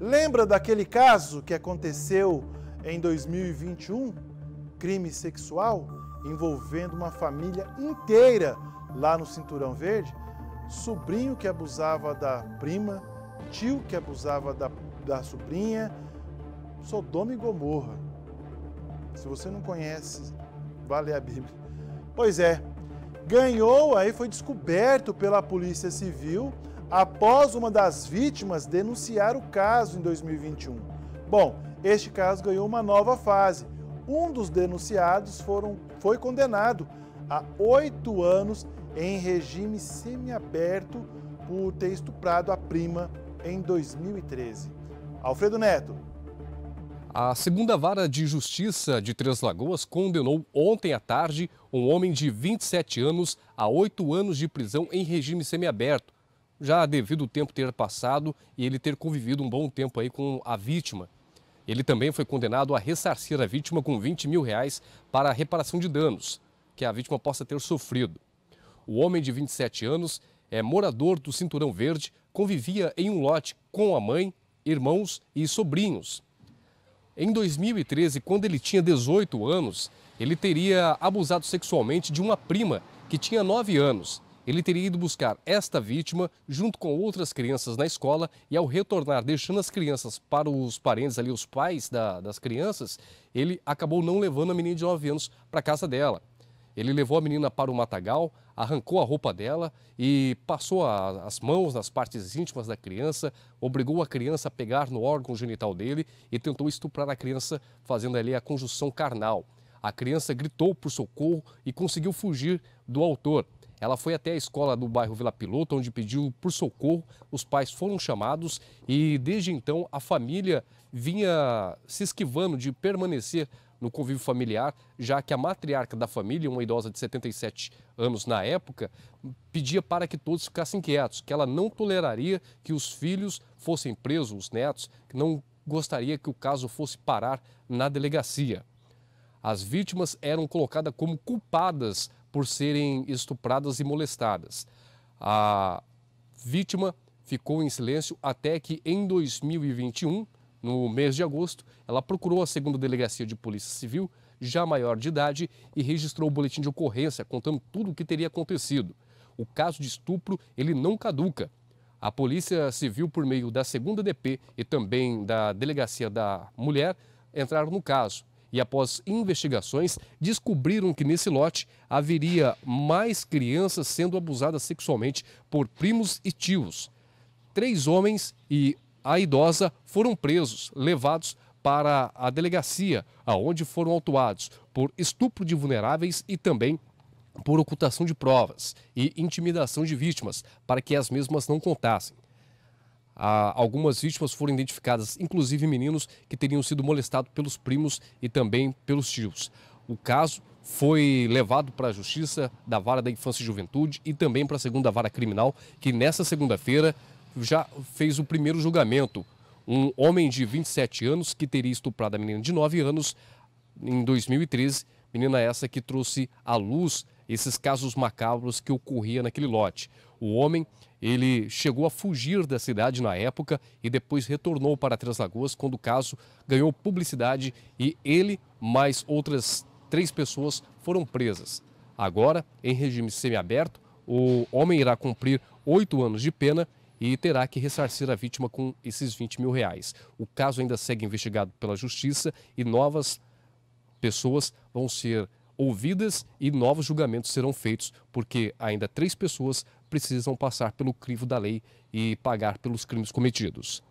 Lembra daquele caso que aconteceu em 2021? Crime sexual envolvendo uma família inteira lá no Cinturão Verde? Sobrinho que abusava da prima, tio que abusava da, da sobrinha, Sodoma e Gomorra. Se você não conhece, vale a Bíblia. Pois é, ganhou, aí foi descoberto pela Polícia Civil após uma das vítimas denunciar o caso em 2021. Bom, este caso ganhou uma nova fase. Um dos denunciados foram, foi condenado a oito anos em regime semiaberto por ter estuprado a prima em 2013. Alfredo Neto. A segunda vara de justiça de Três Lagoas condenou ontem à tarde um homem de 27 anos a oito anos de prisão em regime semiaberto já devido o tempo ter passado e ele ter convivido um bom tempo aí com a vítima. Ele também foi condenado a ressarcir a vítima com 20 mil reais para reparação de danos que a vítima possa ter sofrido. O homem de 27 anos é morador do Cinturão Verde, convivia em um lote com a mãe, irmãos e sobrinhos. Em 2013, quando ele tinha 18 anos, ele teria abusado sexualmente de uma prima que tinha 9 anos ele teria ido buscar esta vítima junto com outras crianças na escola e, ao retornar, deixando as crianças para os parentes ali, os pais da, das crianças, ele acabou não levando a menina de 9 anos para a casa dela. Ele levou a menina para o matagal, arrancou a roupa dela e passou a, as mãos nas partes íntimas da criança, obrigou a criança a pegar no órgão genital dele e tentou estuprar a criança, fazendo ali a conjunção carnal. A criança gritou por socorro e conseguiu fugir do autor. Ela foi até a escola do bairro Vila Piloto, onde pediu por socorro. Os pais foram chamados e, desde então, a família vinha se esquivando de permanecer no convívio familiar, já que a matriarca da família, uma idosa de 77 anos na época, pedia para que todos ficassem quietos, que ela não toleraria que os filhos fossem presos, os netos, que não gostaria que o caso fosse parar na delegacia. As vítimas eram colocadas como culpadas por serem estupradas e molestadas. A vítima ficou em silêncio até que em 2021, no mês de agosto, ela procurou a segunda delegacia de polícia civil, já maior de idade, e registrou o boletim de ocorrência contando tudo o que teria acontecido. O caso de estupro, ele não caduca. A Polícia Civil, por meio da segunda DP e também da Delegacia da Mulher, entraram no caso e, após investigações, descobriram que nesse lote haveria mais crianças sendo abusadas sexualmente por primos e tios. Três homens e a idosa foram presos, levados para a delegacia, aonde foram autuados por estupro de vulneráveis e também por ocultação de provas e intimidação de vítimas, para que as mesmas não contassem. Ah, algumas vítimas foram identificadas, inclusive meninos que teriam sido molestados pelos primos e também pelos tios. O caso foi levado para a Justiça da Vara da Infância e Juventude e também para a Segunda Vara Criminal, que nessa segunda-feira já fez o primeiro julgamento. Um homem de 27 anos que teria estuprado a menina de 9 anos em 2013, menina essa que trouxe à luz esses casos macabros que ocorria naquele lote. O homem, ele chegou a fugir da cidade na época e depois retornou para Três Lagoas quando o caso ganhou publicidade e ele mais outras três pessoas foram presas. Agora, em regime semiaberto, o homem irá cumprir oito anos de pena e terá que ressarcir a vítima com esses 20 mil reais. O caso ainda segue investigado pela Justiça e novas pessoas vão ser ouvidas e novos julgamentos serão feitos, porque ainda três pessoas precisam passar pelo crivo da lei e pagar pelos crimes cometidos.